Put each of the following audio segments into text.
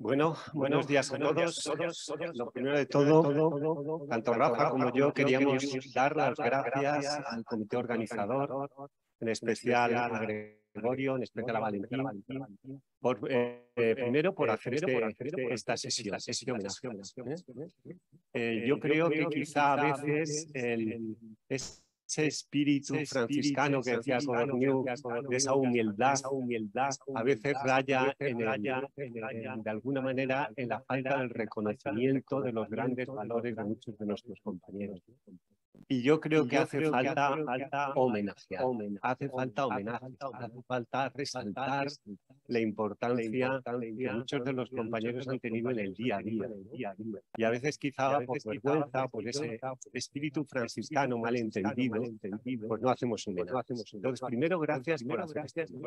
Bueno, buenos días a todos. Lo primero de todo, tanto Rafa como yo queríamos dar las gracias al comité organizador, en especial a Gregorio, en especial a Valentín, por, eh, eh, primero por eh, hacer este, este, este, esta sesión. yo creo que quizá a veces el, es ese espíritu franciscano que hacía con de esa humildad, esa a veces raya, en, el, de alguna manera en la falta del reconocimiento de los grandes valores de muchos de nuestros compañeros. Y yo creo, que, hace falta, hace falta homenajear, hace falta homenaje, hace falta resaltar la importancia que muchos de los compañeros han tenido en el día a día. Y a veces quizá por vergüenza, por ese espíritu franciscano malentendido, pues no hacemos pues homenaje. Entonces, primero, pues gracias por hacerlo.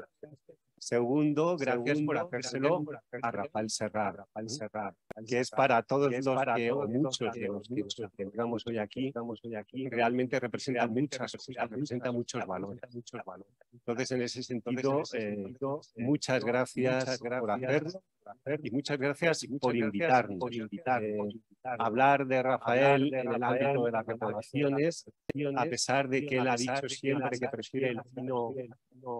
Segundo, gracias por hacérselo a Rafael Serrar, que es para todos los que, muchos de los que, estamos hoy aquí, hoy aquí realmente representa, muchas, representa muchos valores. Entonces, en ese sentido, muchas, gracias por hacerlo y muchas gracias por invitarme. Por invitarnos hablar de Rafael en el ámbito de las repoblaciones, a pesar de que él ha dicho siempre que prefiere el pino,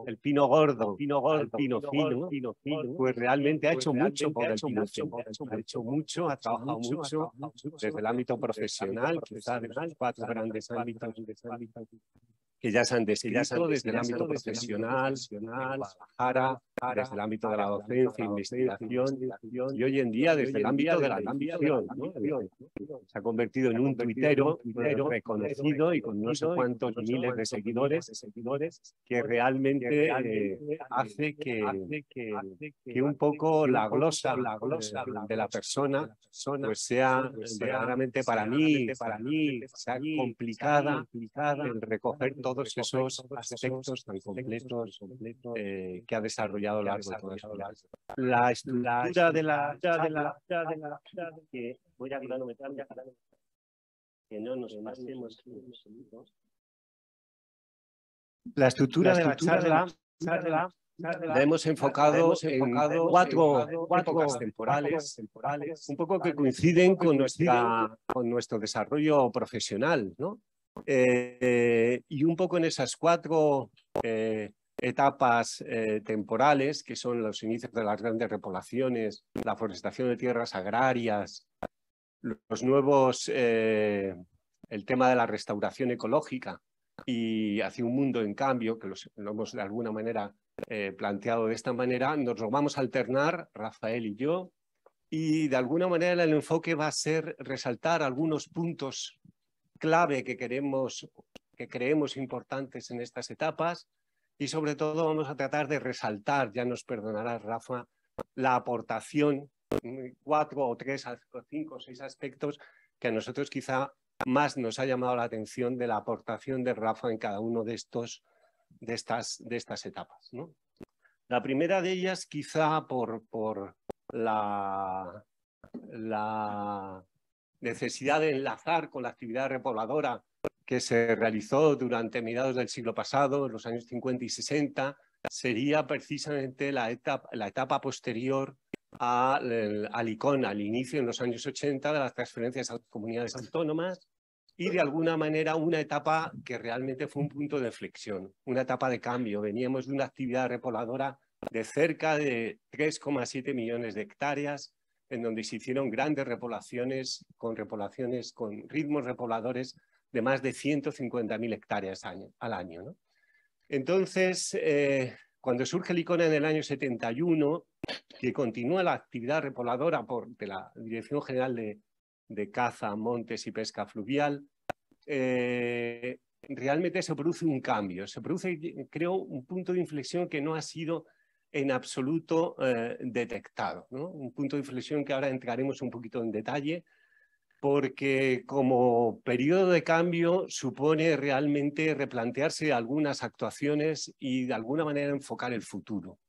el pino gordo, el pino fino, pues realmente ha pues hecho mucho por el pino ha hecho mucho, ha trabajado mucho desde el ámbito profesional, quizás de cuatro grandes ámbitos que ya se han descrito desde el ámbito profesional, Guadalajara, desde el ámbito de la docencia, investigación, y hoy en día desde el ámbito de la ambición. Se ha convertido en un tuitero reconocido y con no sé cuántos miles de seguidores que realmente hace que, un poco la glosa, de la persona pues sea pues verdaderamente para mí, para mí, complicada, en recoger todos esos aspectos tan completos eh, que ha eh, desarrollado largo. La estructura de la... Que voy a cronometrar, que no nos pasemos La estructura de la charla... La hemos enfocado, la hemos enfocado en cuatro, épocas temporales, temporales, un poco que coinciden con, nuestra, con nuestro desarrollo profesional, ¿no? Eh, y un poco en esas cuatro eh, etapas eh, temporales, que son los inicios de las grandes repoblaciones, la forestación de tierras agrarias, los nuevos, eh, el tema de la restauración ecológica y hacia un mundo en cambio, que lo hemos de alguna manera eh, planteado de esta manera, nos lo vamos a alternar, Rafael y yo, y de alguna manera el enfoque va a ser resaltar algunos puntos clave que queremos que creemos importantes en estas etapas, y sobre todo vamos a tratar de resaltar, ya nos perdonará Rafa, la aportación, mm, cuatro o tres, cinco o seis aspectos que a nosotros quizá más nos ha llamado la atención de la aportación de Rafa en cada uno de, estos, de, estas, de estas etapas. La primera de ellas quizá por, por la, la necesidad de enlazar con la actividad repobladora que se realizó durante mediados del siglo pasado, en los años 50 y 60, sería precisamente la etapa, posterior al, ICON, al inicio en los años 80 de las transferencias a comunidades autónomas y de alguna manera una etapa que realmente fue un punto de flexión, una etapa de cambio. Veníamos de una actividad repobladora de cerca de 3,7 millones de hectáreas, en donde se hicieron grandes repoblaciones con repoblaciones con ritmos repobladores de más de 150.000 hectáreas al año. Entonces, eh, cuando surge el icono en el año 71, que continúa la actividad repobladora por, de la Dirección General de, Caza, Montes y Pesca Fluvial, eh, realmente se produce un cambio, se produce, creo, un punto de inflexión que no ha sido en absoluto eh, detectado, un punto de inflexión que ahora entraremos un poquito en detalle, porque como periodo de cambio supone realmente replantearse algunas actuaciones y de alguna manera enfocar el futuro.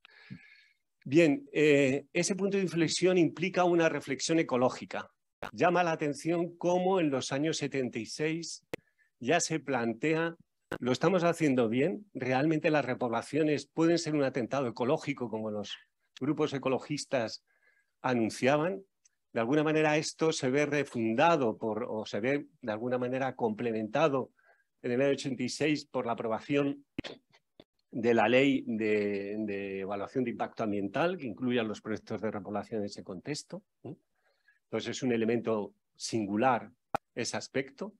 Bien, eh, ese punto de inflexión implica una reflexión ecológica. Llama la atención cómo en los años 76 ya se plantea, ¿lo estamos haciendo bien? ¿Realmente las repoblaciones pueden ser un atentado ecológico como los grupos ecologistas anunciaban? de alguna manera esto se ve refundado por, o se ve de alguna manera complementado en el año 86 por la aprobación de la ley de, evaluación de impacto ambiental que incluye los proyectos de repoblación en ese contexto. Entonces es un elemento singular ese aspecto.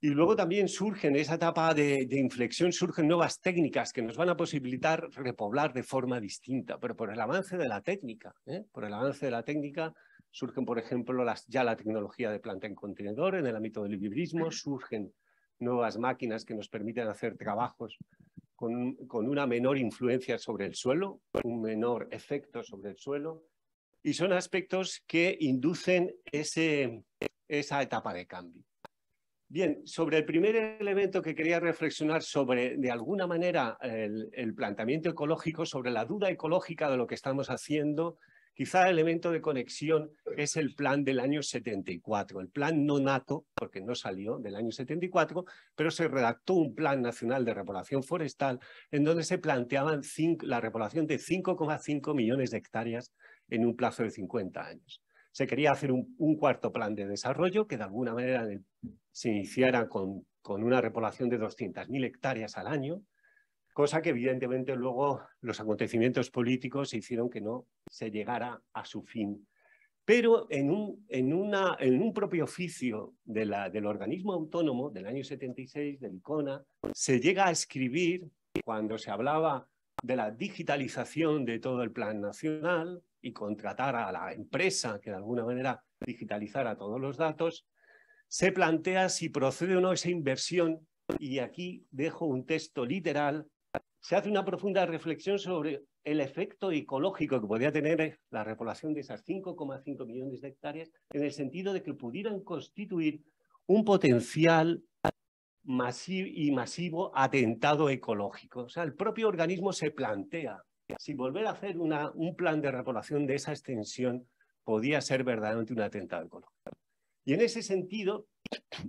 Y luego también surgen, en esa etapa de, inflexión, surgen nuevas técnicas que nos van a posibilitar repoblar de forma distinta, pero por el avance de la técnica, ¿eh? por el avance de la técnica Surgen, por ejemplo, las, ya la tecnología de planta en contenedor en el ámbito del vivirismo surgen nuevas máquinas que nos permiten hacer trabajos con, una menor influencia sobre el suelo, un menor efecto sobre el suelo, y son aspectos que inducen ese, esa etapa de cambio. Bien, sobre el primer elemento que quería reflexionar sobre, de alguna manera, el, el planteamiento ecológico, sobre la duda ecológica de lo que estamos haciendo Quizá el elemento de conexión es el plan del año 74, el plan no nato, porque no salió del año 74, pero se redactó un plan nacional de repoblación forestal en donde se planteaban la repoblación de 5,5 millones de hectáreas en un plazo de 50 años. Se quería hacer un, cuarto plan de desarrollo que de alguna manera se iniciara con, con una repoblación de 200.000 hectáreas al año, cosa que evidentemente luego los acontecimientos políticos hicieron que no se llegara a su fin. Pero en un, en una, en un propio oficio de del organismo autónomo del año 76, del ICONA, se llega a escribir, cuando se hablaba de la digitalización de todo el plan nacional y contratar a la empresa que de alguna manera digitalizara todos los datos, se plantea si procede o no esa inversión y aquí dejo un texto literal, se hace una profunda reflexión sobre el efecto ecológico que podría tener eh, la repoblación de esas 5,5 millones de hectáreas, en el sentido de que pudieran constituir un potencial masivo y masivo atentado ecológico. O sea, el propio organismo se plantea si volver a hacer una, un plan de repoblación de esa extensión podía ser verdaderamente un atentado ecológico. Y en ese sentido,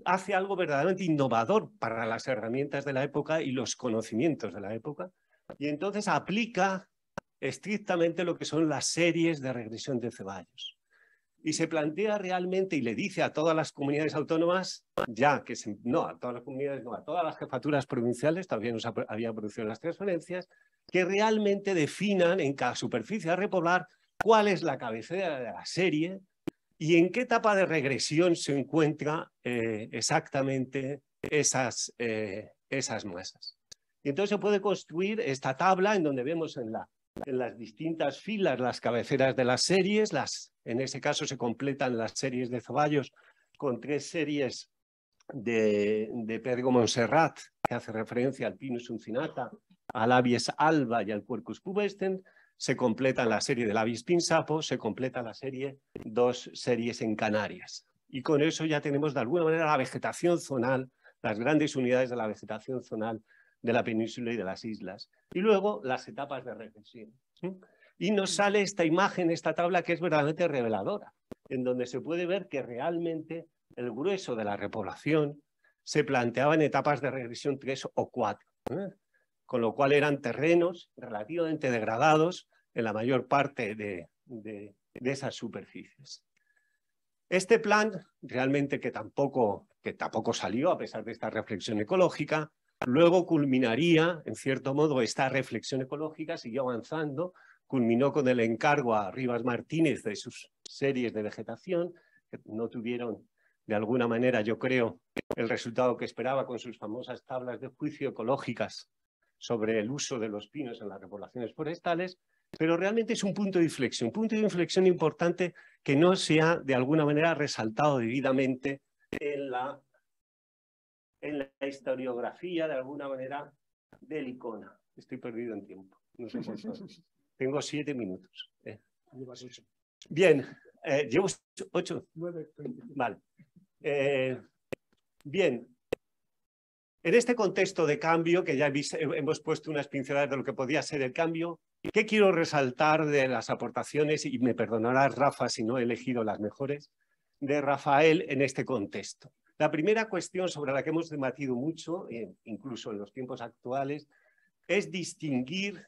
hace algo verdaderamente innovador para las herramientas de la época y los conocimientos de la época, y entonces aplica estrictamente lo que son las series de regresión de Ceballos. Y se plantea realmente y le dice a todas las comunidades autónomas, ya que no, a todas las comunidades, no, a todas las jefaturas provinciales, todavía no se había producido las transferencias, que realmente definan en cada superficie a repoblar cuál es la cabecera de la serie y en qué etapa de regresión se encuentra eh, exactamente esas, eh, esas masas. Y entonces se puede construir esta tabla en donde vemos en la en las distintas filas las cabeceras de las series, las, en ese caso se completan las series de Zoballos con tres series de, Pedro Montserrat, que hace referencia al Pinus uncinata, al Abies alba y al Quercus pubescens, se completa la serie del Avis pinsapo, se completa la serie, dos series en Canarias. Y con eso ya tenemos de alguna manera la vegetación zonal, las grandes unidades de la vegetación zonal de la península y de las islas. Y luego las etapas de regresión. Y nos sale esta imagen, esta tabla que es verdaderamente reveladora, en donde se puede ver que realmente el grueso de la repoblación se planteaba en etapas de regresión 3 o 4, ¿eh? con lo cual eran terrenos relativamente degradados en la mayor parte de, de esas superficies. Este plan, realmente que tampoco, que tampoco salió a pesar de esta reflexión ecológica, Luego culminaría, en cierto modo, esta reflexión ecológica, siguió avanzando, culminó con el encargo a Rivas Martínez de sus series de vegetación, que no tuvieron, de alguna manera, yo creo, el resultado que esperaba con sus famosas tablas de juicio ecológicas sobre el uso de los pinos en las repoblaciones forestales, pero realmente es un punto de inflexión, un punto de inflexión importante que no se ha, de alguna manera, resaltado debidamente en la en la historiografía, de alguna manera, del icono. Estoy perdido en tiempo. Tengo siete minutos. Eh. Llevas ocho. Bien, eh, llevo ocho. Nueve. Vale. Eh, bien. En este contexto de cambio, que ya hemos puesto unas pinceladas de lo que podía ser el cambio, ¿qué quiero resaltar de las aportaciones, y me perdonarás Rafa si no he elegido las mejores, de Rafael en este contexto? La primera cuestión sobre la que hemos debatido mucho, eh, incluso en los tiempos actuales, es distinguir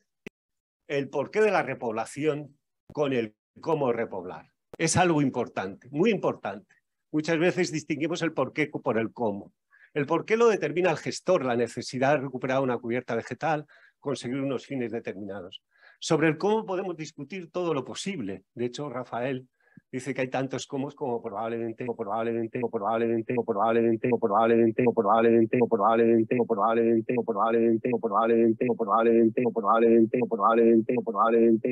el porqué de la repoblación con el cómo repoblar. Es algo importante, muy importante. Muchas veces distinguimos el porqué por el cómo. El porqué lo determina el gestor, la necesidad de recuperar una cubierta vegetal, conseguir unos fines determinados. Sobre el cómo podemos discutir todo lo posible. De hecho, Rafael dice que hay tantos comos como probablemente, o probablemente, o probablemente, o probablemente, o probablemente, o probablemente, o probablemente, o probablemente, o probablemente, o probablemente, o probablemente, o probablemente, o probablemente, o probablemente, por probablemente.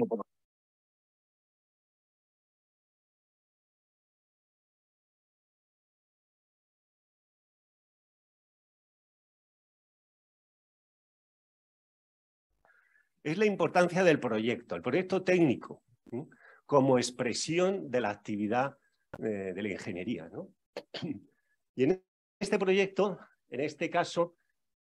es la importancia del proyecto, el proyecto técnico como expresión de la actividad eh, de la ingeniería. ¿no? Y en este proyecto, en este caso,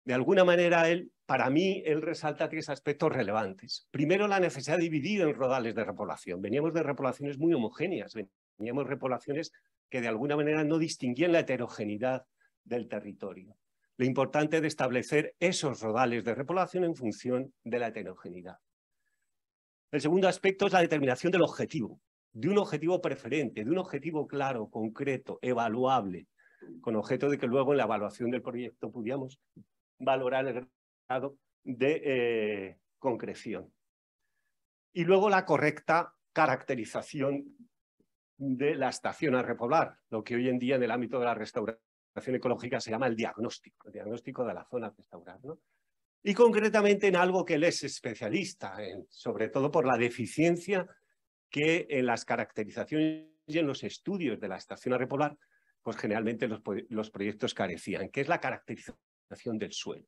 de alguna manera, para mí, él resalta tres aspectos relevantes. Primero, la necesidad de dividir en rodales de repoblación. Veníamos de repoblaciones muy homogéneas, veníamos de repoblaciones que de alguna manera no distinguían la heterogeneidad del territorio. Lo importante es establecer esos rodales de repoblación en función de la heterogeneidad. El segundo aspecto es la determinación del objetivo, de un objetivo preferente, de un objetivo claro, concreto, evaluable, con objeto de que luego en la evaluación del proyecto pudiéramos valorar el grado de eh, concreción. Y luego la correcta caracterización de la estación a repoblar, lo que hoy en día en el ámbito de la restauración ecológica se llama el diagnóstico, el diagnóstico de la zona a restaurar. ¿no? y concretamente en algo que él es especialista, en, sobre todo por la deficiencia que en las caracterizaciones y en los estudios de la estación arrepolar pues generalmente los, proyectos carecían, que es la caracterización del suelo.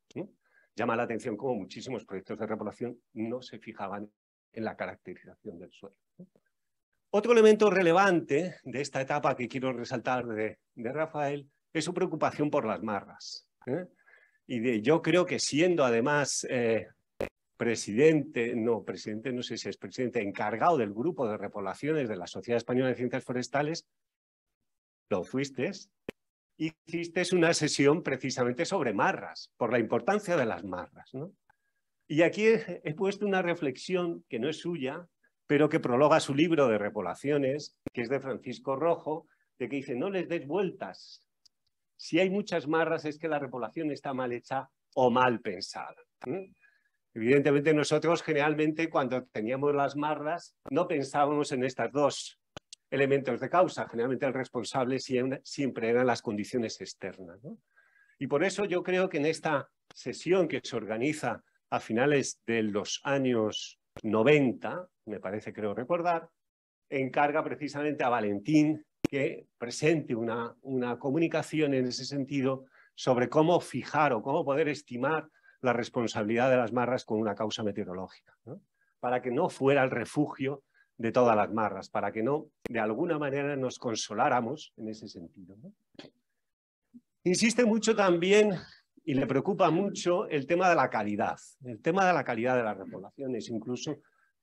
Llama la atención como muchísimos proyectos de repoblación no se fijaban en la caracterización del suelo. Otro elemento relevante de esta etapa que quiero resaltar de, Rafael es su preocupación por las marras. ¿eh? Y yo creo que siendo además eh, presidente, no, presidente, no sé si es presidente, encargado del grupo de repoblaciones de la Sociedad Española de Ciencias Forestales, lo fuiste, hiciste una sesión precisamente sobre marras, por la importancia de las marras. ¿no? Y aquí he, puesto una reflexión que no es suya, pero que prologa su libro de repoblaciones, que es de Francisco Rojo, de que dice, no les des vueltas si hay muchas marras es que la repoblación está mal hecha o mal pensada. ¿eh? Evidentemente nosotros generalmente cuando teníamos las marras no pensábamos en estos dos elementos de causa. Generalmente el responsable siempre eran las condiciones externas. Y por eso yo creo que en esta sesión que se organiza a finales de los años 90, me parece creo recordar, encarga precisamente a Valentín que presente una, comunicación en ese sentido sobre cómo fijar o cómo poder estimar la responsabilidad de las marras con una causa meteorológica, para que no fuera el refugio de todas las marras, para que no, de alguna manera, nos consoláramos en ese sentido. Insiste mucho también y le preocupa mucho el tema de la calidad, el tema de la calidad de las repoblaciones, incluso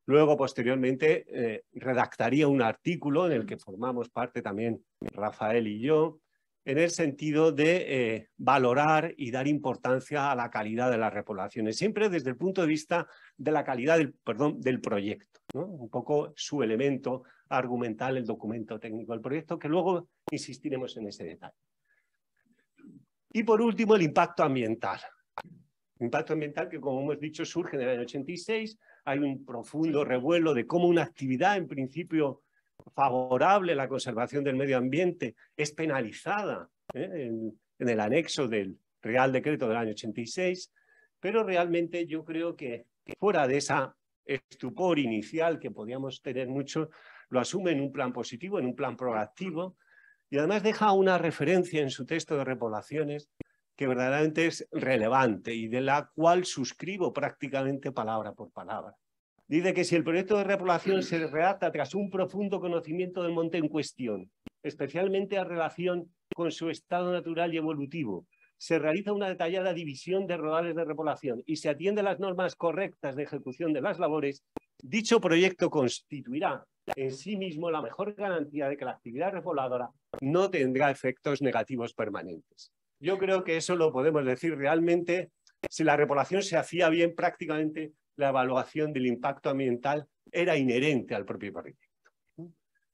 Luego, posteriormente, eh, redactaría un artículo en el que formamos parte también Rafael y yo, en el sentido de eh, valorar y dar importancia a la calidad de las repoblaciones, siempre desde el punto de vista de la calidad del, perdón, del proyecto, un poco su elemento argumental, el documento técnico del proyecto, que luego insistiremos en ese detalle. Y por último, el impacto ambiental. Impacto ambiental que, como hemos dicho, surge en el año 86 hay un profundo revuelo de cómo una actividad en principio favorable a la conservación del medio ambiente es penalizada ¿eh? en, el anexo del Real Decreto del año 86, pero realmente yo creo que, fuera de esa estupor inicial que podíamos tener mucho, lo asume en un plan positivo, en un plan proactivo, y además deja una referencia en su texto de repoblaciones que verdaderamente es relevante y de la cual suscribo prácticamente palabra por palabra. Dice que si el proyecto de repoblación se redacta tras un profundo conocimiento del monte en cuestión, especialmente a relación con su estado natural y evolutivo, se realiza una detallada división de rodales de repoblación y se atiende las normas correctas de ejecución de las labores, dicho proyecto constituirá en sí mismo la mejor garantía de que la actividad repobladora no tendrá efectos negativos permanentes. Yo creo que eso lo podemos decir realmente. Si la repoblación se hacía bien, prácticamente la evaluación del impacto ambiental era inherente al propio proyecto.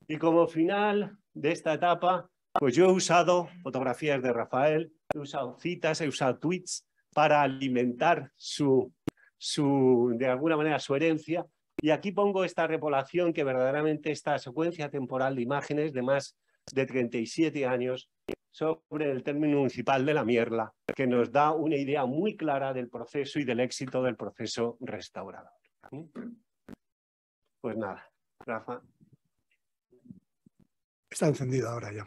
Y como final de esta etapa, pues yo he usado fotografías de Rafael, he usado citas, he usado tweets para alimentar su, su de alguna manera, su herencia. Y aquí pongo esta repoblación que verdaderamente esta secuencia temporal de imágenes de más de 37 años sobre el término municipal de la mierda, que nos da una idea muy clara del proceso y del éxito del proceso restaurador. Pues nada, Rafa. Está encendido ahora ya.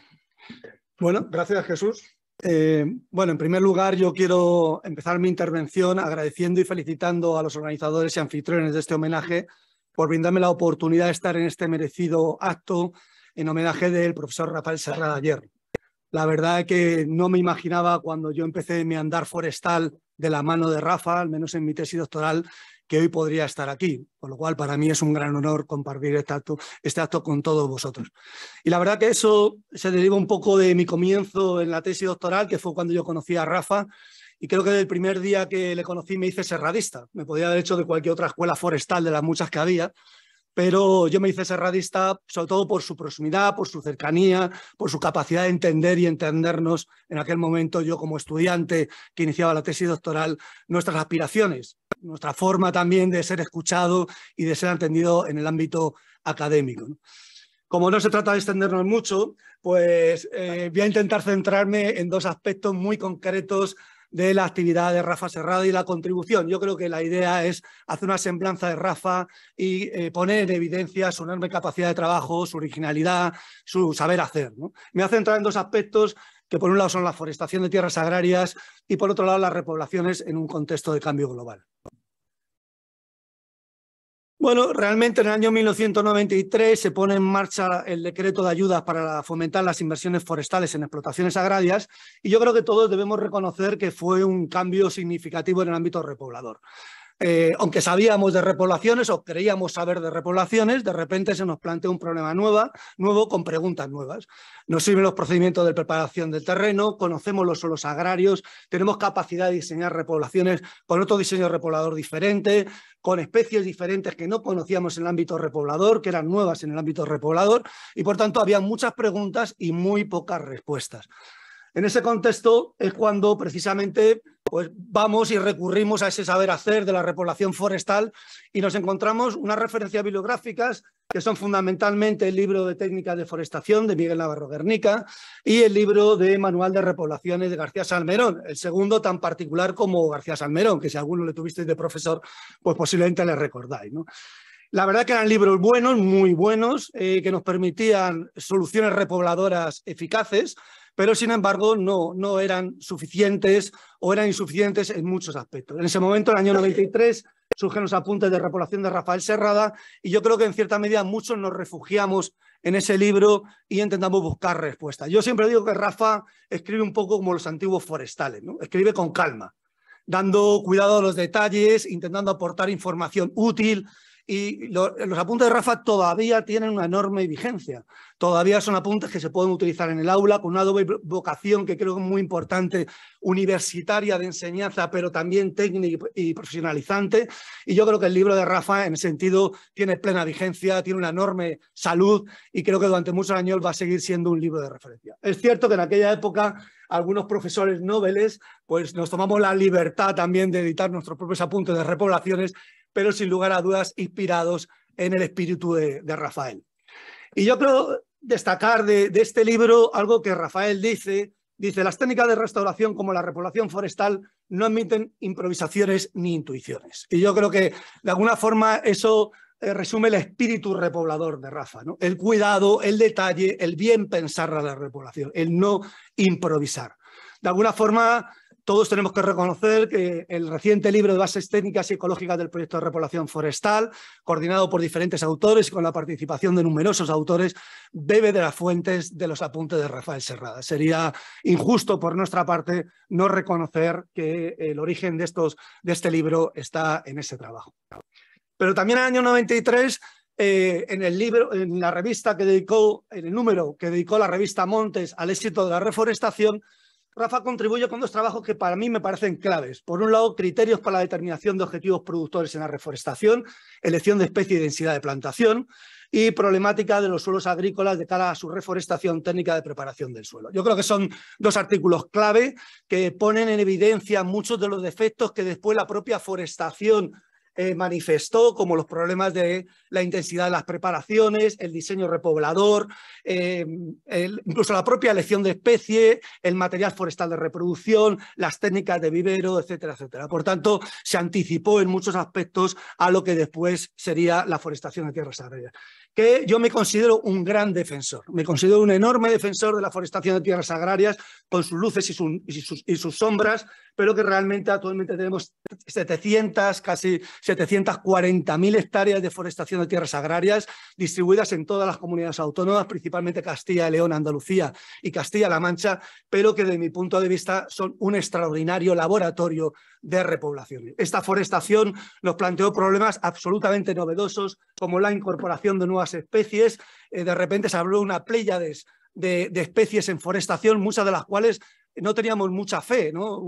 Bueno, gracias Jesús. Eh, bueno, en primer lugar yo quiero empezar mi intervención agradeciendo y felicitando a los organizadores y anfitriones de este homenaje por brindarme la oportunidad de estar en este merecido acto en homenaje del profesor Rafael Serrada ayer. La verdad es que no me imaginaba cuando yo empecé mi andar forestal de la mano de Rafa, al menos en mi tesis doctoral, que hoy podría estar aquí. Con lo cual, para mí es un gran honor compartir este, este acto, con todos vosotros. Y la verdad que eso se deriva un poco de mi comienzo en la tesis doctoral, que fue cuando yo conocí a Rafa. Y creo que del primer día que le conocí me hice serradista. Me podía haber hecho de cualquier otra escuela forestal de las muchas que había, pero yo me hice serradista sobre todo por su proximidad, por su cercanía, por su capacidad de entender y entendernos en aquel momento yo como estudiante que iniciaba la tesis doctoral, nuestras aspiraciones, nuestra forma también de ser escuchado y de ser entendido en el ámbito académico. Como no se trata de extendernos mucho, pues eh, voy a intentar centrarme en dos aspectos muy concretos de la actividad de Rafa Serrada y la contribución. Yo creo que la idea es hacer una semblanza de Rafa y eh, poner en evidencia su enorme capacidad de trabajo, su originalidad, su saber hacer. ¿no? Me a centrar en dos aspectos que por un lado son la forestación de tierras agrarias y por otro lado las repoblaciones en un contexto de cambio global. Bueno, realmente en el año 1993 se pone en marcha el decreto de ayudas para fomentar las inversiones forestales en explotaciones agrarias y yo creo que todos debemos reconocer que fue un cambio significativo en el ámbito repoblador. Eh, aunque sabíamos de repoblaciones o creíamos saber de repoblaciones, de repente se nos plantea un problema nuevo con preguntas nuevas. Nos sirven los procedimientos de preparación del terreno, conocemos los suelos agrarios, tenemos capacidad de diseñar repoblaciones con otro diseño repoblador diferente, con especies diferentes que no conocíamos en el ámbito repoblador, que eran nuevas en el ámbito repoblador, y por tanto había muchas preguntas y muy pocas respuestas. En ese contexto es cuando precisamente pues, vamos y recurrimos a ese saber hacer de la repoblación forestal y nos encontramos unas referencias bibliográficas que son fundamentalmente el libro de técnicas de forestación de Miguel Navarro Guernica y el libro de Manual de Repoblaciones de García Salmerón, el segundo tan particular como García Salmerón, que si alguno le tuvisteis de profesor, pues posiblemente le recordáis. La verdad que eran libros buenos, muy buenos, eh, que nos permitían soluciones repobladoras eficaces, pero sin embargo no, no eran suficientes o eran insuficientes en muchos aspectos. En ese momento, en el año 93, surgen los apuntes de repoblación de Rafael Serrada y yo creo que en cierta medida muchos nos refugiamos en ese libro y intentamos buscar respuestas. Yo siempre digo que Rafa escribe un poco como los antiguos forestales, ¿no? escribe con calma, dando cuidado a los detalles, intentando aportar información útil, y los apuntes de Rafa todavía tienen una enorme vigencia. Todavía son apuntes que se pueden utilizar en el aula con una doble vocación que creo que es muy importante, universitaria de enseñanza, pero también técnica y profesionalizante. Y yo creo que el libro de Rafa, en ese sentido, tiene plena vigencia, tiene una enorme salud y creo que durante muchos años va a seguir siendo un libro de referencia. Es cierto que en aquella época algunos profesores nobles pues nos tomamos la libertad también de editar nuestros propios apuntes de repoblaciones pero sin lugar a dudas inspirados en el espíritu de, Rafael. Y yo creo destacar de, este libro algo que Rafael dice, dice, las técnicas de restauración como la repoblación forestal no admiten improvisaciones ni intuiciones. Y yo creo que de alguna forma eso eh, resume el espíritu repoblador de Rafa, el cuidado, el detalle, el bien pensar a la repoblación, el no improvisar. De alguna forma, todos tenemos que reconocer que el reciente libro de bases técnicas y ecológicas del proyecto de repoblación forestal, coordinado por diferentes autores y con la participación de numerosos autores, bebe de las fuentes de los apuntes de Rafael Serrada. Sería injusto por nuestra parte no reconocer que el origen de, estos, de este libro está en ese trabajo. Pero también en el año 93 eh, en el libro, en la revista que dedicó, en el número que dedicó la revista Montes al éxito de la reforestación, Rafa contribuye con dos trabajos que para mí me parecen claves. Por un lado, criterios para la determinación de objetivos productores en la reforestación, elección de especie y densidad de plantación, y problemática de los suelos agrícolas de cara a su reforestación técnica de preparación del suelo. Yo creo que son dos artículos clave que ponen en evidencia muchos de los defectos que después la propia forestación eh, manifestó, como los problemas de la intensidad de las preparaciones, el diseño repoblador, eh, incluso la propia elección de especie, el material forestal de reproducción, las técnicas de vivero, etcétera, etcétera. Por tanto, se anticipó en muchos aspectos a lo que después sería la forestación de tierras agrarias que yo me considero un gran defensor, me considero un enorme defensor de la forestación de tierras agrarias, con sus luces y, sus, y sus, sombras, pero que realmente actualmente tenemos 700, casi 740.000 hectáreas de forestación de tierras agrarias distribuidas en todas las comunidades autónomas, principalmente Castilla y León, Andalucía y Castilla-La Mancha, pero que de mi punto de vista son un extraordinario laboratorio de repoblación. Esta forestación nos planteó problemas absolutamente novedosos, como la incorporación de nuevas especies. Eh, de repente se habló una pléyades de, especies en forestación, muchas de las cuales no teníamos mucha fe, ¿no?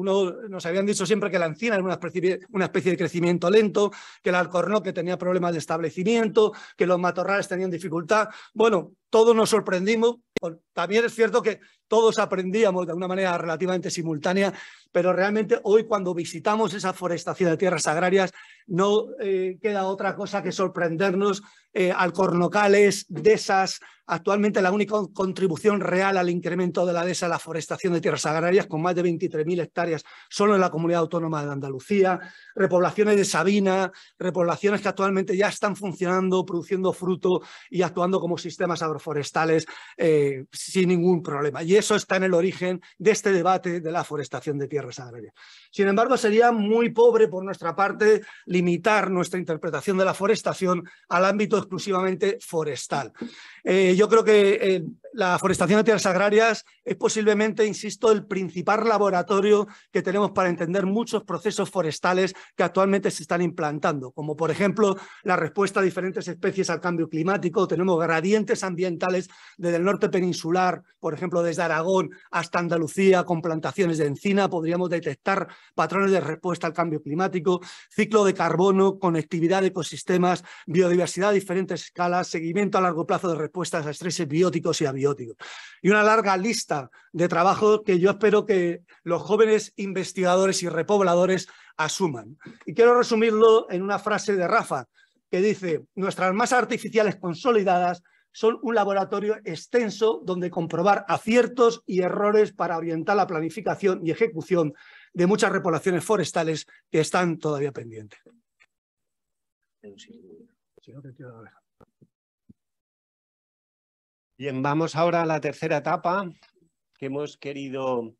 nos habían dicho siempre que la encina era una especie, una especie de crecimiento lento, que el alcornoque tenía problemas de establecimiento, que los matorrales tenían dificultad. Bueno, todos nos sorprendimos. También es cierto que todos aprendíamos de una manera relativamente simultánea, pero realmente hoy cuando visitamos esa forestación de tierras agrarias no eh, queda otra cosa que sorprendernos eh, al de desas. Actualmente la única contribución real al incremento de la desa es la forestación de tierras agrarias, con más de 23.000 hectáreas solo en la comunidad autónoma de Andalucía, repoblaciones de sabina, repoblaciones que actualmente ya están funcionando, produciendo fruto y actuando como sistemas agroforestales eh, sin ningún problema eso está en el origen de este debate de la forestación de tierras agrarias. Sin embargo, sería muy pobre por nuestra parte limitar nuestra interpretación de la forestación al ámbito exclusivamente forestal. Eh, yo creo que eh, la forestación de tierras agrarias es posiblemente, insisto, el principal laboratorio que tenemos para entender muchos procesos forestales que actualmente se están implantando, como por ejemplo la respuesta a diferentes especies al cambio climático. Tenemos gradientes ambientales desde el norte peninsular, por ejemplo, desde Aragón hasta Andalucía con plantaciones de encina, podríamos detectar patrones de respuesta al cambio climático, ciclo de carbono, conectividad de ecosistemas, biodiversidad a diferentes escalas, seguimiento a largo plazo de respuestas a estreses bióticos y abióticos. Y una larga lista de trabajos que yo espero que los jóvenes investigadores y repobladores asuman. Y quiero resumirlo en una frase de Rafa, que dice, nuestras masas artificiales consolidadas son un laboratorio extenso donde comprobar aciertos y errores para orientar la planificación y ejecución de muchas repoblaciones forestales que están todavía pendientes. Bien, vamos ahora a la tercera etapa que hemos querido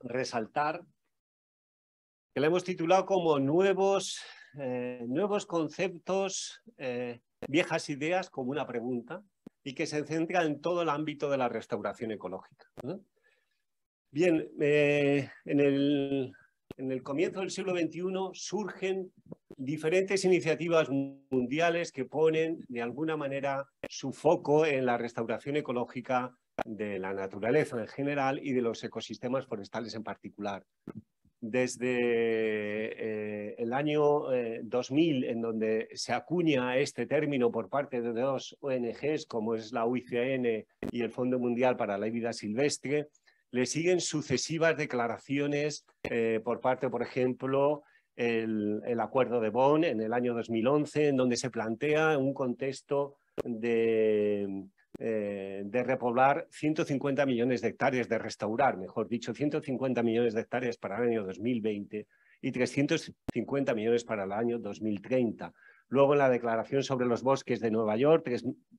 resaltar, que la hemos titulado como nuevos, eh, nuevos conceptos, eh, viejas ideas, como una pregunta y que se centra en todo el ámbito de la restauración ecológica. Bien, eh, en, el, comienzo del siglo XXI surgen diferentes iniciativas mundiales que ponen de alguna manera su foco en la restauración ecológica de la naturaleza en general y de los ecosistemas forestales en particular desde eh, el año 2000, eh, en donde se acuña este término por parte de dos ONGs, como es la UICN y el Fondo Mundial para la Vida Silvestre, le siguen sucesivas declaraciones eh, por parte, por ejemplo, el Acuerdo de Bonn en el año 2011, en donde se plantea un contexto de, eh, de repoblar 150 millones de hectáreas, de restaurar, mejor dicho, 150 millones de hectáreas para el año 2020 y 350 millones para el año 2030. Luego, en la Declaración sobre los Bosques de Nueva York,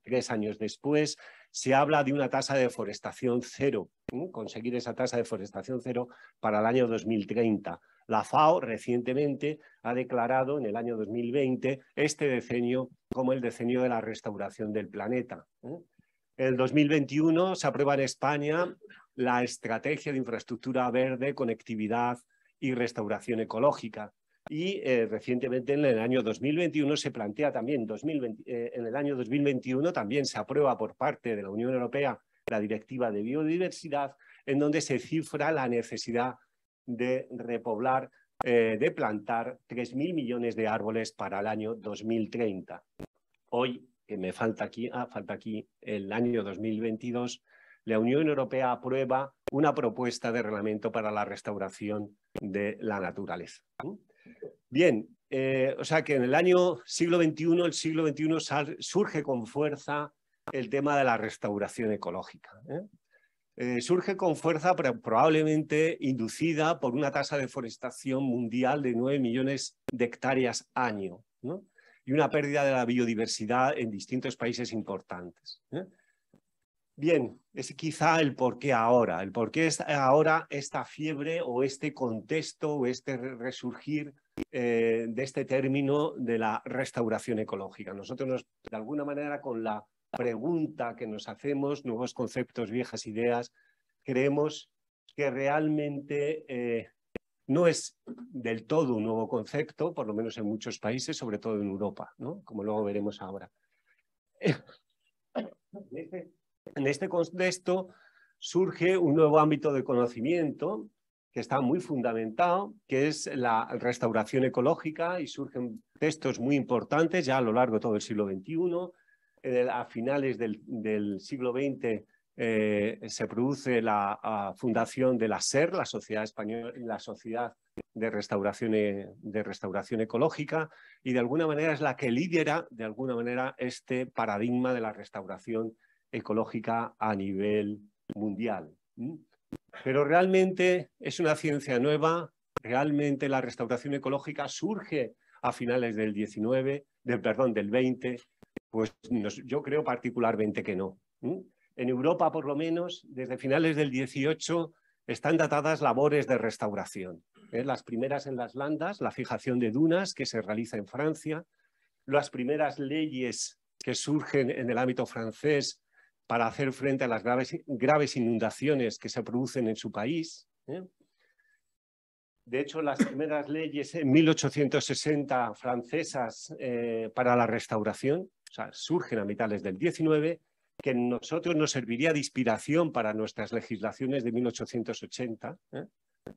tres, años después, se habla de una tasa de deforestación cero, ¿eh? conseguir esa tasa de deforestación cero para el año 2030. La FAO recientemente ha declarado en el año 2020 este decenio como el decenio de la restauración del planeta. ¿eh? El 2021 se aprueba en España la estrategia de infraestructura verde, conectividad y restauración ecológica. Y eh, recientemente en el año 2021 se plantea también, eh, en el año 2021 también se aprueba por parte de la Unión Europea la Directiva de Biodiversidad, en donde se cifra la necesidad de repoblar, eh, de plantar 3.000 millones de árboles para el año 2030. Hoy que me falta aquí, ah, falta aquí el año 2022, la Unión Europea aprueba una propuesta de reglamento para la restauración de la naturaleza. Bien, eh, o sea que en el año siglo XXI, el siglo XXI surge con fuerza el tema de la restauración ecológica. ¿eh? Eh, surge con fuerza probablemente inducida por una tasa de forestación mundial de 9 millones de hectáreas año. ¿no? y una pérdida de la biodiversidad en distintos países importantes. ¿eh? Bien, es quizá el por qué ahora, el por qué es ahora esta fiebre o este contexto o este resurgir eh, de este término de la restauración ecológica. Nosotros, nos, de alguna manera, con la pregunta que nos hacemos, nuevos conceptos, viejas ideas, creemos que realmente eh, no es del todo un nuevo concepto, por lo menos en muchos países, sobre todo en Europa, ¿no? como luego veremos ahora. En este contexto surge un nuevo ámbito de conocimiento que está muy fundamentado, que es la restauración ecológica y surgen textos muy importantes ya a lo largo de todo el siglo XXI. Eh, a finales del siglo XX eh, se produce la fundación de la SER, la Sociedad, Española, la Sociedad de, Restauración, e, de Restauración Ecológica, y de alguna manera es la que lidera, de alguna manera, este paradigma de la restauración ecológica a nivel mundial. Pero realmente es una ciencia nueva, realmente la restauración ecológica surge a finales del 19, del, perdón, del 20, pues yo creo particularmente que no en Europa por lo menos, desde finales del 18 están datadas labores de restauración. ¿eh? Las primeras en las landas, la fijación de dunas que se realiza en Francia, las primeras leyes que surgen en el ámbito francés para hacer frente a las graves, inundaciones que se producen en su país. ¿eh? De hecho, las primeras leyes en 1860 francesas eh, para la restauración, o sea, surgen a mitades del 19, que nosotros nos serviría de inspiración para nuestras legislaciones de 1880, ¿eh?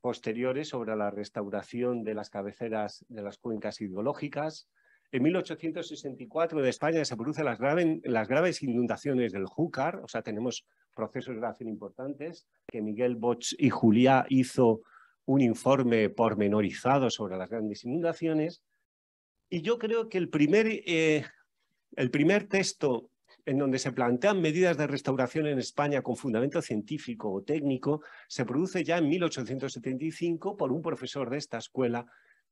posteriores sobre la restauración de las cabeceras de las cuencas ideológicas. En 1864 de España se producen las, las graves inundaciones del Júcar, o sea, tenemos procesos de acción importantes, que Miguel Boch y Juliá hizo un informe pormenorizado sobre las grandes inundaciones. Y yo creo que el primer, eh, el primer texto en donde se plantean medidas de restauración en España con fundamento científico o técnico, se produce ya en 1875 por un profesor de esta escuela,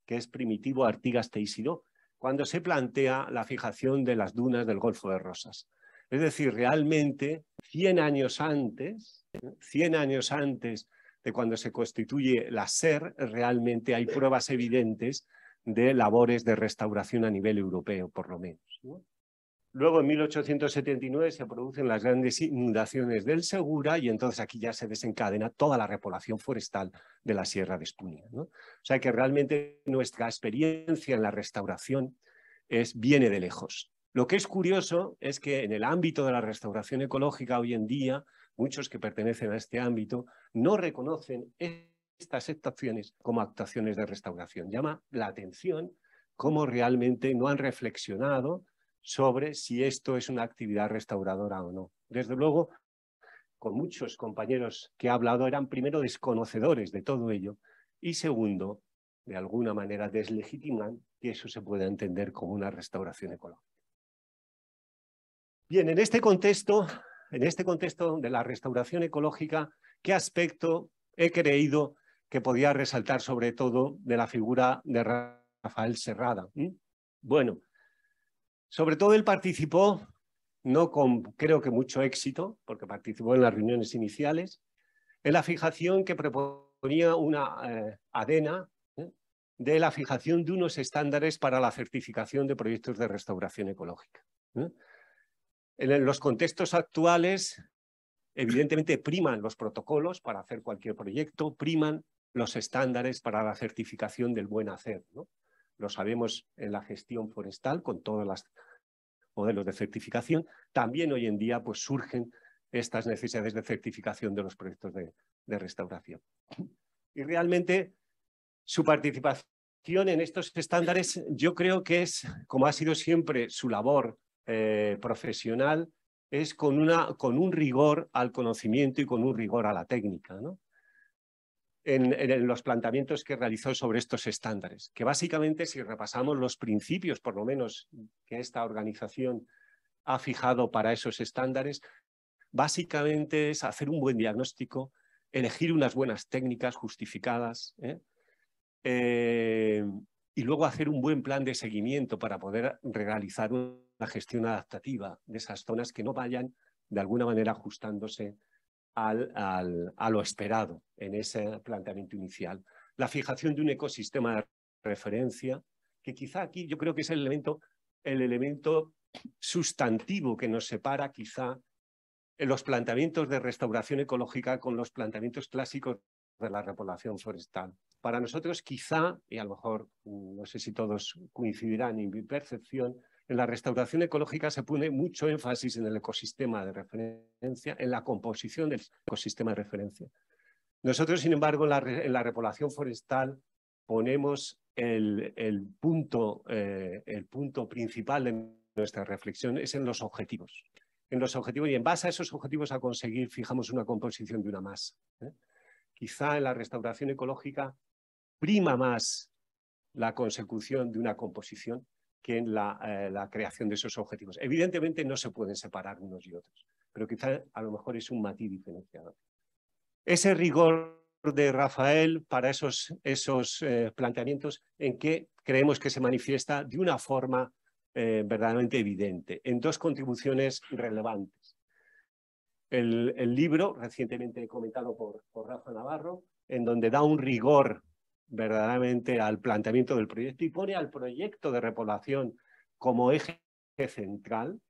que es Primitivo Artigas Teisidó, cuando se plantea la fijación de las dunas del Golfo de Rosas. Es decir, realmente 100 años antes, 100 años antes de cuando se constituye la SER, realmente hay pruebas evidentes de labores de restauración a nivel europeo, por lo menos. Luego, en 1879, se producen las grandes inundaciones del Segura y entonces aquí ya se desencadena toda la repoblación forestal de la Sierra de Espuña. O sea que realmente nuestra experiencia en la restauración es, viene de lejos. Lo que es curioso es que en el ámbito de la restauración ecológica hoy en día, muchos que pertenecen a este ámbito no reconocen estas actuaciones como actuaciones de restauración. Llama la atención cómo realmente no han reflexionado sobre si esto es una actividad restauradora o no. Desde luego, con muchos compañeros que he hablado, eran primero desconocedores de todo ello y segundo, de alguna manera deslegitiman que eso se pueda entender como una restauración ecológica. Bien, en este contexto, en este contexto de la restauración ecológica, ¿qué aspecto he creído que podía resaltar sobre todo de la figura de Rafael Serrada? ¿Mm? Bueno, sobre todo él participó, no con creo que mucho éxito, porque participó en las reuniones iniciales, en la fijación que proponía una eh, ADENA ¿eh? de la fijación de unos estándares para la certificación de proyectos de restauración ecológica. ¿eh? En los contextos actuales, evidentemente priman los protocolos para hacer cualquier proyecto, priman los estándares para la certificación del buen hacer. ¿no? lo sabemos en la gestión forestal con todos los modelos de certificación. También hoy en día pues, surgen estas necesidades de certificación de los proyectos de, restauración. Y realmente su participación en estos estándares yo creo que es, como ha sido siempre su labor eh, profesional, es con, una, con un rigor al conocimiento y con un rigor a la técnica. ¿no? en, los planteamientos que realizó sobre estos estándares, que básicamente si repasamos los principios, por lo menos, que esta organización ha fijado para esos estándares, básicamente es hacer un buen diagnóstico, elegir unas buenas técnicas justificadas ¿eh? Eh, y luego hacer un buen plan de seguimiento para poder realizar una gestión adaptativa de esas zonas que no vayan de alguna manera ajustándose a lo esperado en ese planteamiento inicial. La fijación de un ecosistema de referencia, que quizá aquí yo creo que es el elemento, el elemento sustantivo que nos separa quizá en los planteamientos de restauración ecológica con los planteamientos clásicos de la repoblación forestal. Para nosotros quizá, y a lo mejor mm, no sé si todos coincidirán en mi percepción, en la restauración ecológica se pone mucho énfasis en el ecosistema de referencia, en la composición del ecosistema de referencia. Nosotros, sin embargo, en la, repoblación forestal ponemos eh, el, punto, principal de nuestra reflexión, es en los objetivos. En los objetivos y en base a esos objetivos a conseguir fijamos una composición de una masa. ¿eh? Quizá en la restauración ecológica prima más la consecución de una composición que en eh, la, creación de esos objetivos. Evidentemente no se pueden separar unos y otros, pero quizá a lo mejor es un matiz diferenciador. Ese rigor de Rafael para esos, esos eh, planteamientos en que creemos que se manifiesta de una forma eh, verdaderamente evidente, en dos contribuciones relevantes. El, libro, recientemente comentado por, por Rafa Navarro, en donde da un rigor verdaderamente al planteamiento del proyecto y pone al proyecto de repoblación como eje central,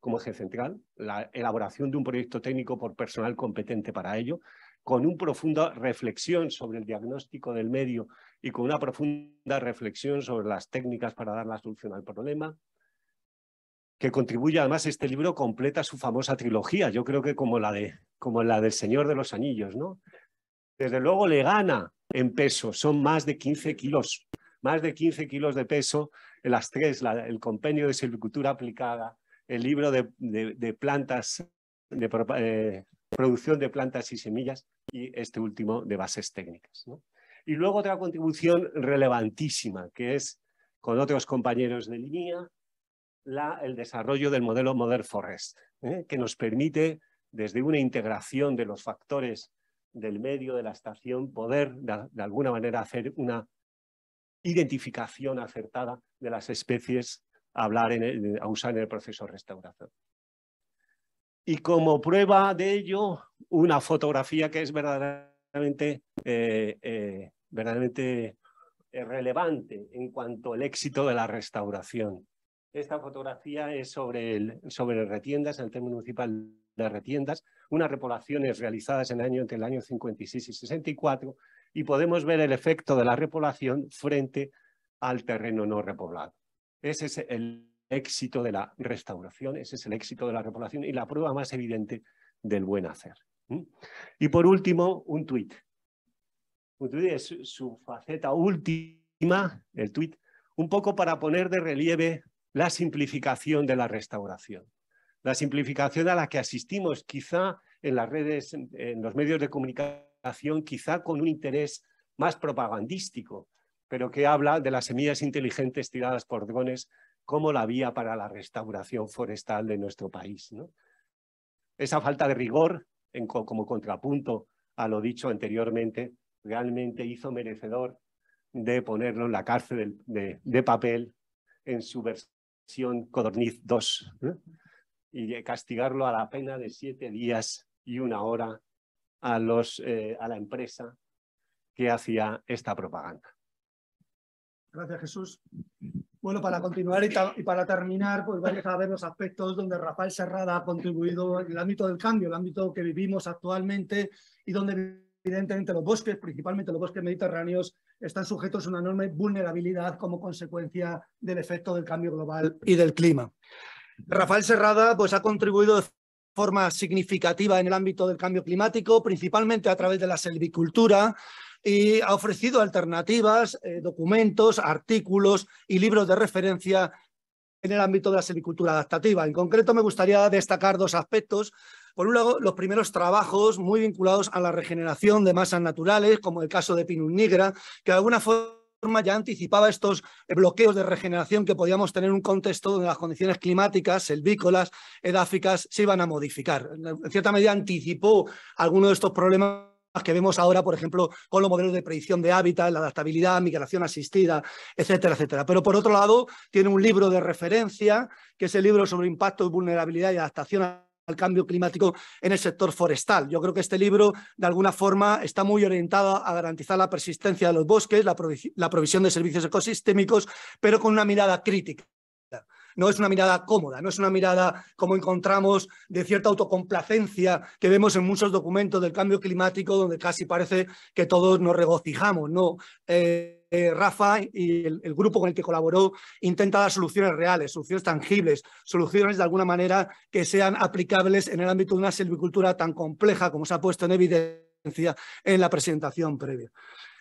como eje central, la elaboración de un proyecto técnico por personal competente para ello, con una profunda reflexión sobre el diagnóstico del medio y con una profunda reflexión sobre las técnicas para dar la solución al problema, que contribuye además este libro completa su famosa trilogía, yo creo que como la, de, como la del Señor de los Anillos, ¿no? Desde luego le gana en peso, son más de 15 kilos, más de 15 kilos de peso, las tres, el compendio de silvicultura aplicada, el libro de, de, plantas, de eh, producción de plantas y semillas y este último de bases técnicas. Y luego otra contribución relevantísima, que es con otros compañeros de línea, la, el desarrollo del modelo Modern Forest, ¿eh? que nos permite, desde una integración de los factores del medio, de la estación, poder de, alguna manera hacer una identificación acertada de las especies a, hablar a usar en el proceso de restauración. Y como prueba de ello, una fotografía que es verdaderamente, eh, eh, verdaderamente relevante en cuanto al éxito de la restauración. Esta fotografía es sobre, el, sobre Retiendas, el tema municipal de Retiendas, unas repoblaciones realizadas en el año, entre el año 56 y 64 y podemos ver el efecto de la repoblación frente al terreno no repoblado. Ese es el éxito de la restauración, ese es el éxito de la repoblación y la prueba más evidente del buen hacer. Y por último, un tuit. Un tuit es su faceta última, el tuit, un poco para poner de relieve la simplificación de la restauración la simplificación a la que asistimos quizá en las redes, en los medios de comunicación, quizá con un interés más propagandístico, pero que habla de las semillas inteligentes tiradas por drones como la vía para la restauración forestal de nuestro país. Esa falta de rigor como contrapunto a lo dicho anteriormente realmente hizo merecedor de ponerlo en la cárcel de, papel en su versión Codorniz 2 y castigarlo a la pena de siete días y una hora a, los, eh, a la empresa que hacía esta propaganda. Gracias, Jesús. Bueno, para continuar y, y, para terminar, pues vais a ver los aspectos donde Rafael Serrada ha contribuido en el ámbito del cambio, el ámbito que vivimos actualmente y donde evidentemente los bosques, principalmente los bosques mediterráneos, están sujetos a una enorme vulnerabilidad como consecuencia del efecto del cambio global y del clima. Rafael Serrada pues, ha contribuido de forma significativa en el ámbito del cambio climático, principalmente a través de la silvicultura, y ha ofrecido alternativas, eh, documentos, artículos y libros de referencia en el ámbito de la silvicultura adaptativa. En concreto, me gustaría destacar dos aspectos. Por un lado, los primeros trabajos muy vinculados a la regeneración de masas naturales, como el caso de Pinus nigra, que de alguna forma ya anticipaba estos eh, bloqueos de regeneración que podíamos tener en un contexto donde las condiciones climáticas, selvícolas, edáficas se iban a modificar. En cierta medida anticipó algunos de estos problemas que vemos ahora, por ejemplo, con los modelos de predicción de hábitat, la adaptabilidad, migración asistida, etcétera, etcétera. Pero por otro lado, tiene un libro de referencia, que es el libro sobre impacto, vulnerabilidad y adaptación al cambio climático en el sector forestal. Yo creo que este libro, de alguna forma, está muy orientado a garantizar la persistencia de los bosques, la, provisión de servicios ecosistémicos, pero con una mirada crítica no es una mirada cómoda, no es una mirada como encontramos de cierta autocomplacencia que vemos en muchos documentos del cambio climático donde casi parece que todos nos regocijamos, no. Eh, eh, Rafa y el, el, grupo con el que colaboró intenta dar soluciones reales, soluciones tangibles, soluciones de alguna manera que sean aplicables en el ámbito de una silvicultura tan compleja como se ha puesto en evidencia en la presentación previa.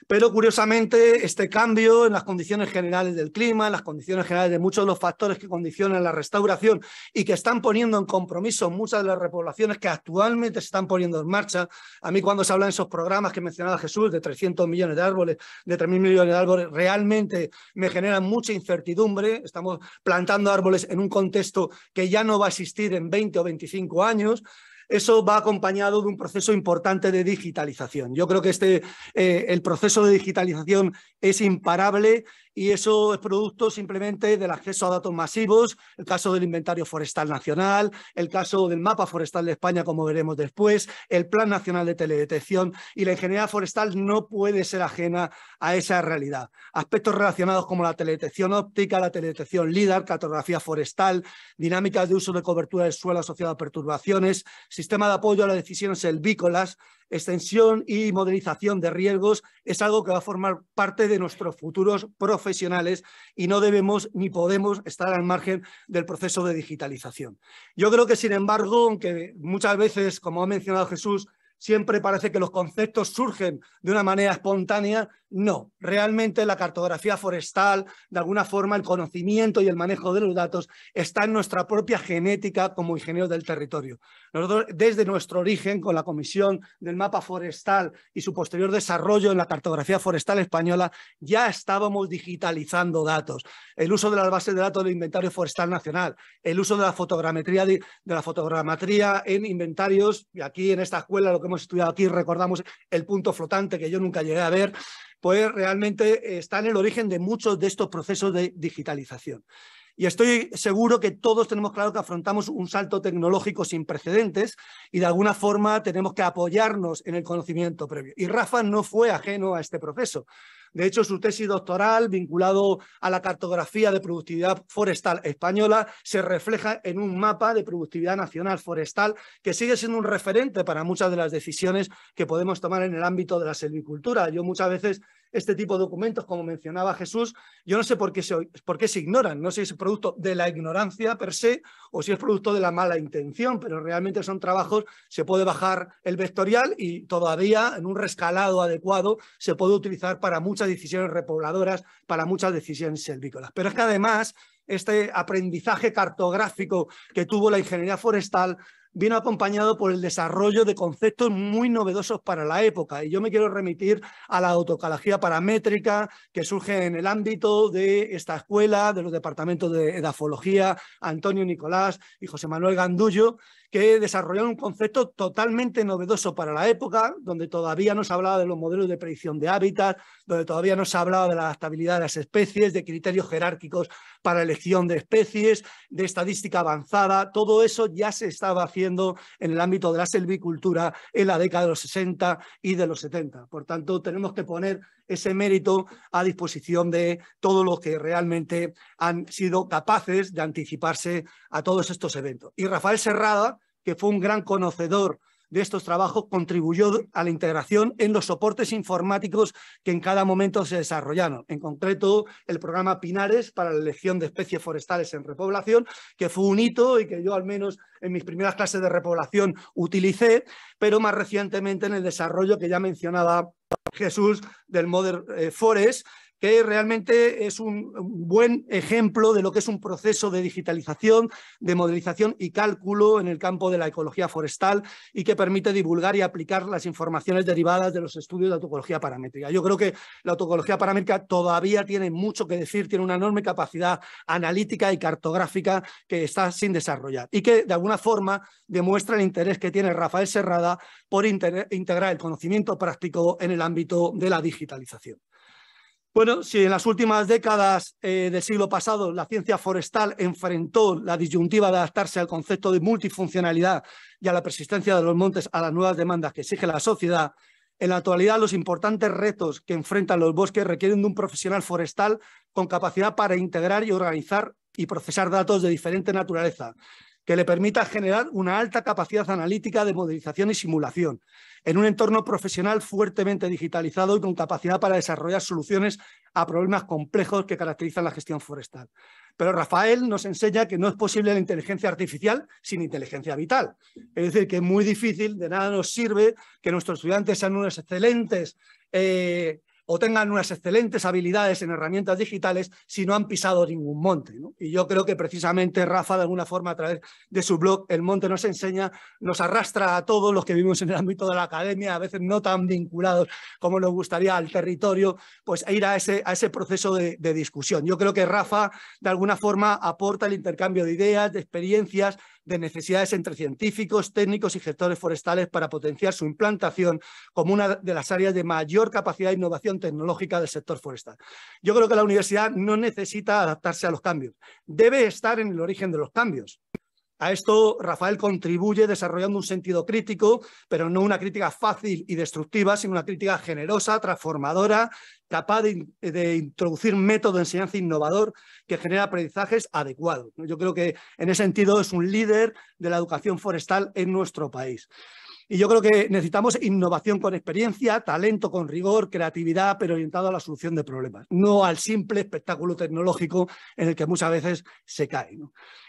Pero curiosamente, este cambio en las condiciones generales del clima, en las condiciones generales de muchos de los factores que condicionan la restauración y que están poniendo en compromiso muchas de las repoblaciones que actualmente se están poniendo en marcha. A mí cuando se habla en esos programas que mencionaba Jesús, de 300 millones de árboles, de 3.000 millones de árboles, realmente me generan mucha incertidumbre. Estamos plantando árboles en un contexto que ya no va a existir en 20 o 25 años eso va acompañado de un proceso importante de digitalización. Yo creo que este, eh, el proceso de digitalización es imparable y eso es producto simplemente del acceso a datos masivos, el caso del inventario forestal nacional, el caso del mapa forestal de España, como veremos después, el Plan Nacional de Teledetección y la ingeniería forestal no puede ser ajena a esa realidad. Aspectos relacionados como la teledetección óptica, la teledetección LIDAR, cartografía forestal, dinámicas de uso de cobertura del suelo asociada a perturbaciones, sistema de apoyo a las decisiones helvícolas, extensión y modernización de riesgos es algo que va a formar parte de nuestros futuros profesionales y no debemos ni podemos estar al margen del proceso de digitalización. Yo creo que, sin embargo, aunque muchas veces, como ha mencionado Jesús, siempre parece que los conceptos surgen de una manera espontánea, no, realmente la cartografía forestal, de alguna forma el conocimiento y el manejo de los datos está en nuestra propia genética como ingenieros del territorio. Nosotros, desde nuestro origen, con la comisión del mapa forestal y su posterior desarrollo en la cartografía forestal española, ya estábamos digitalizando datos. El uso de las bases de datos del Inventario Forestal Nacional, el uso de la fotogrametría, la fotogrametría en inventarios, y aquí en esta escuela lo que hemos estudiado aquí recordamos el punto flotante que yo nunca llegué a ver, pues realmente eh, está en el origen de muchos de estos procesos de digitalización. Y estoy seguro que todos tenemos claro que afrontamos un salto tecnológico sin precedentes y de alguna forma tenemos que apoyarnos en el conocimiento previo. Y Rafa no fue ajeno a este proceso. De hecho, su tesis doctoral, vinculado a la cartografía de productividad forestal española, se refleja en un mapa de productividad nacional forestal que sigue siendo un referente para muchas de las decisiones que podemos tomar en el ámbito de la silvicultura. Yo muchas veces este tipo de documentos, como mencionaba Jesús, yo no sé por qué, se, por qué se ignoran, no sé si es producto de la ignorancia per se o si es producto de la mala intención, pero realmente son trabajos, se puede bajar el vectorial y todavía en un rescalado adecuado se puede utilizar para muchas decisiones repobladoras, para muchas decisiones silvícolas. Pero es que además este aprendizaje cartográfico que tuvo la ingeniería forestal vino acompañado por el desarrollo de conceptos muy novedosos para la época. Y yo me quiero remitir a la autocalagía paramétrica que surge en el ámbito de esta escuela, de los departamentos de edafología, Antonio Nicolás y José Manuel Gandullo, que desarrollaron un concepto totalmente novedoso para la época, donde todavía no se hablaba de los modelos de predicción de hábitat, donde todavía no se hablaba de la adaptabilidad de las especies, de criterios jerárquicos para elección de especies, de estadística avanzada. Todo eso ya se estaba haciendo en el ámbito de la selvicultura en la década de los 60 y de los 70. Por tanto, tenemos que poner ese mérito a disposición de todos los que realmente han sido capaces de anticiparse a todos estos eventos. Y Rafael Serrada, que fue un gran conocedor de estos trabajos contribuyó a la integración en los soportes informáticos que en cada momento se desarrollaron. En concreto, el programa Pinares para la elección de especies forestales en repoblación, que fue un hito y que yo al menos en mis primeras clases de repoblación utilicé, pero más recientemente en el desarrollo que ya mencionaba Jesús del Modern eh, Forest, que realmente es un buen ejemplo de lo que es un proceso de digitalización, de modelización y cálculo en el campo de la ecología forestal y que permite divulgar y aplicar las informaciones derivadas de los estudios de autocología paramétrica. Yo creo que la autocología paramétrica todavía tiene mucho que decir, tiene una enorme capacidad analítica y cartográfica que está sin desarrollar y que de alguna forma demuestra el interés que tiene Rafael Serrada por integrar el conocimiento práctico en el ámbito de la digitalización. Bueno, si en las últimas décadas eh, del siglo pasado la ciencia forestal enfrentó la disyuntiva de adaptarse al concepto de multifuncionalidad y a la persistencia de los montes a las nuevas demandas que exige la sociedad, en la actualidad los importantes retos que enfrentan los bosques requieren de un profesional forestal con capacidad para integrar y organizar y procesar datos de diferente naturaleza, que le permita generar una alta capacidad analítica de modelización y simulación en un entorno profesional fuertemente digitalizado y con capacidad para desarrollar soluciones a problemas complejos que caracterizan la gestión forestal. Pero Rafael nos enseña que no es posible la inteligencia artificial sin inteligencia vital. Es decir, que es muy difícil, de nada nos sirve que nuestros estudiantes sean unos excelentes eh, o tengan unas excelentes habilidades en herramientas digitales si no han pisado ningún monte. Y yo creo que precisamente Rafa, de alguna forma, a través de su blog, El Monte nos enseña, nos arrastra a todos los que vivimos en el ámbito de la academia, a veces no tan vinculados como nos gustaría al territorio, pues a ir a ese, a ese proceso de discusión. Yo creo que Rafa, de alguna forma, aporta el intercambio de ideas, de experiencias, de necesidades entre científicos, técnicos y gestores forestales para potenciar su implantación como una de las áreas de mayor capacidad de innovación tecnológica del sector forestal. Yo creo que la universidad no necesita adaptarse a los cambios, debe estar en el origen de los cambios. A esto Rafael contribuye desarrollando un sentido crítico, pero no una crítica fácil y destructiva, sino una crítica generosa, transformadora, capaz de, introducir método de enseñanza innovador que genera aprendizajes adecuados. Yo creo que en ese sentido es un líder de la educación forestal en nuestro país. Y yo creo que necesitamos innovación con experiencia, talento con rigor, creatividad, pero orientado a la solución de problemas, no al simple espectáculo tecnológico en el que muchas veces se cae.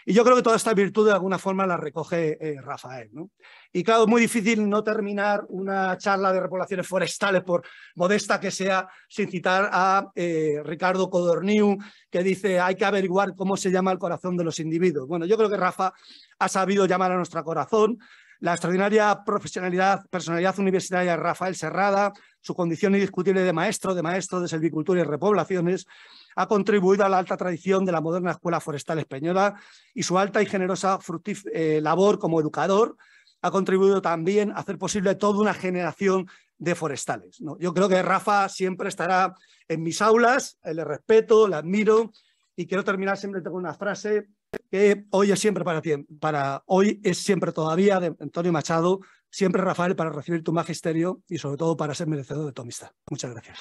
Y yo creo que toda esta virtud de alguna forma la recoge eh, Rafael. ¿no? Y claro, es muy difícil no terminar una charla de repoblaciones forestales, por modesta que sea, sin citar a eh, Ricardo Codorniu, que dice hay que averiguar cómo se llama el corazón de los individuos. Bueno, yo creo que Rafa ha sabido llamar a nuestro corazón, la extraordinaria profesionalidad, personalidad universitaria de Rafael Serrada, su condición indiscutible de maestro, de maestro de silvicultura y repoblaciones, ha contribuido a la alta tradición de la moderna Escuela Forestal Española y su alta y generosa eh, labor como educador ha contribuido también a hacer posible toda una generación de forestales. ¿no? Yo creo que Rafa siempre estará en mis aulas, eh, le respeto, le admiro y quiero terminar siempre con una frase que hoy es siempre para ti, para hoy es siempre todavía de Antonio Machado, siempre Rafael para recibir tu magisterio y sobre todo para ser merecedor de tu amistad. Muchas gracias.